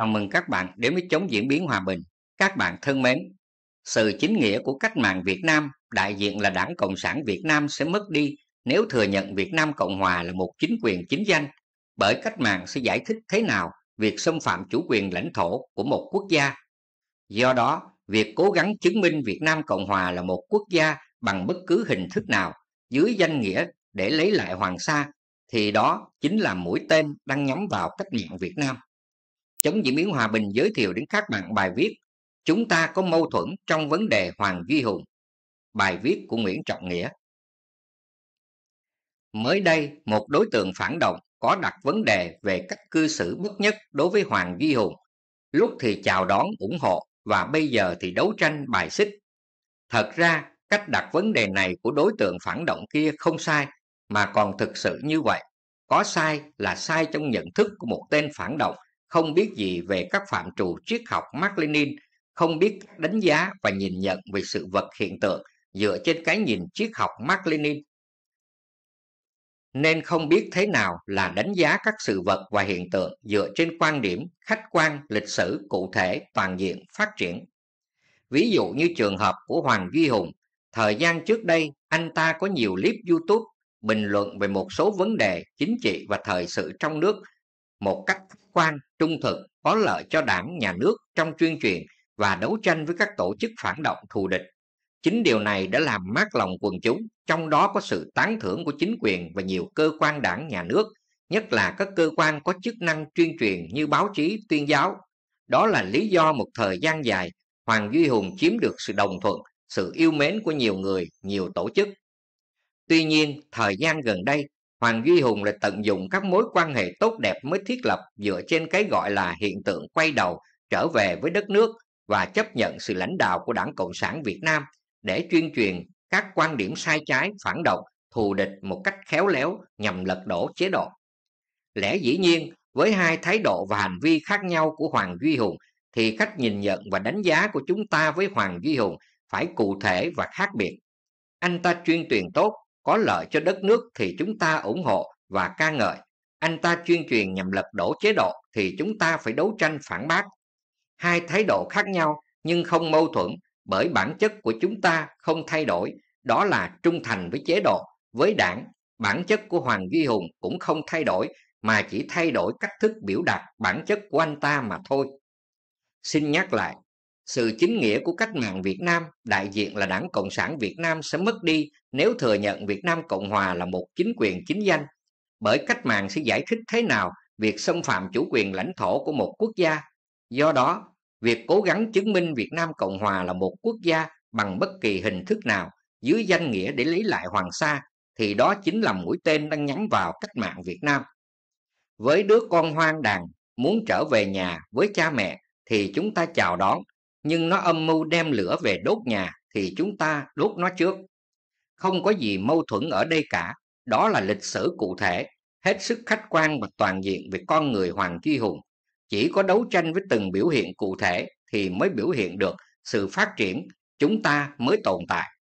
Chào mừng các bạn đến với chống diễn biến hòa bình. Các bạn thân mến, sự chính nghĩa của cách mạng Việt Nam đại diện là Đảng Cộng sản Việt Nam sẽ mất đi nếu thừa nhận Việt Nam Cộng Hòa là một chính quyền chính danh, bởi cách mạng sẽ giải thích thế nào việc xâm phạm chủ quyền lãnh thổ của một quốc gia. Do đó, việc cố gắng chứng minh Việt Nam Cộng Hòa là một quốc gia bằng bất cứ hình thức nào dưới danh nghĩa để lấy lại Hoàng Sa thì đó chính là mũi tên đang nhắm vào cách mạng Việt Nam chống diễn biến hòa bình giới thiệu đến các bạn bài viết Chúng ta có mâu thuẫn trong vấn đề Hoàng Duy Hùng, bài viết của Nguyễn Trọng Nghĩa. Mới đây, một đối tượng phản động có đặt vấn đề về cách cư xử bất nhất đối với Hoàng Duy Hùng, lúc thì chào đón ủng hộ và bây giờ thì đấu tranh bài xích. Thật ra, cách đặt vấn đề này của đối tượng phản động kia không sai, mà còn thực sự như vậy. Có sai là sai trong nhận thức của một tên phản động không biết gì về các phạm trù triết học Mark Lenin, không biết đánh giá và nhìn nhận về sự vật hiện tượng dựa trên cái nhìn triết học Mark Lenin. Nên không biết thế nào là đánh giá các sự vật và hiện tượng dựa trên quan điểm, khách quan, lịch sử, cụ thể, toàn diện, phát triển. Ví dụ như trường hợp của Hoàng Duy Hùng, thời gian trước đây anh ta có nhiều clip YouTube bình luận về một số vấn đề chính trị và thời sự trong nước một cách khách quan, trung thực, có lợi cho đảng, nhà nước trong tuyên truyền và đấu tranh với các tổ chức phản động thù địch. Chính điều này đã làm mát lòng quần chúng, trong đó có sự tán thưởng của chính quyền và nhiều cơ quan đảng, nhà nước, nhất là các cơ quan có chức năng tuyên truyền như báo chí, tuyên giáo. Đó là lý do một thời gian dài, Hoàng Duy Hùng chiếm được sự đồng thuận, sự yêu mến của nhiều người, nhiều tổ chức. Tuy nhiên, thời gian gần đây, Hoàng Duy Hùng lại tận dụng các mối quan hệ tốt đẹp mới thiết lập dựa trên cái gọi là hiện tượng quay đầu trở về với đất nước và chấp nhận sự lãnh đạo của Đảng Cộng sản Việt Nam để tuyên truyền các quan điểm sai trái, phản động, thù địch một cách khéo léo nhằm lật đổ chế độ. Lẽ dĩ nhiên, với hai thái độ và hành vi khác nhau của Hoàng Duy Hùng thì cách nhìn nhận và đánh giá của chúng ta với Hoàng Duy Hùng phải cụ thể và khác biệt. Anh ta chuyên truyền tốt có lợi cho đất nước thì chúng ta ủng hộ và ca ngợi. Anh ta chuyên truyền nhằm lật đổ chế độ thì chúng ta phải đấu tranh phản bác. Hai thái độ khác nhau nhưng không mâu thuẫn bởi bản chất của chúng ta không thay đổi, đó là trung thành với chế độ, với đảng. Bản chất của Hoàng Duy Hùng cũng không thay đổi mà chỉ thay đổi cách thức biểu đạt bản chất của anh ta mà thôi. Xin nhắc lại, sự chính nghĩa của cách mạng Việt Nam, đại diện là Đảng Cộng sản Việt Nam sẽ mất đi nếu thừa nhận Việt Nam Cộng Hòa là một chính quyền chính danh. Bởi cách mạng sẽ giải thích thế nào việc xâm phạm chủ quyền lãnh thổ của một quốc gia. Do đó, việc cố gắng chứng minh Việt Nam Cộng Hòa là một quốc gia bằng bất kỳ hình thức nào dưới danh nghĩa để lấy lại Hoàng Sa thì đó chính là mũi tên đang nhắm vào cách mạng Việt Nam. Với đứa con hoang đàn muốn trở về nhà với cha mẹ thì chúng ta chào đón nhưng nó âm mưu đem lửa về đốt nhà thì chúng ta đốt nó trước. Không có gì mâu thuẫn ở đây cả, đó là lịch sử cụ thể, hết sức khách quan và toàn diện về con người Hoàng Duy Hùng. Chỉ có đấu tranh với từng biểu hiện cụ thể thì mới biểu hiện được sự phát triển, chúng ta mới tồn tại.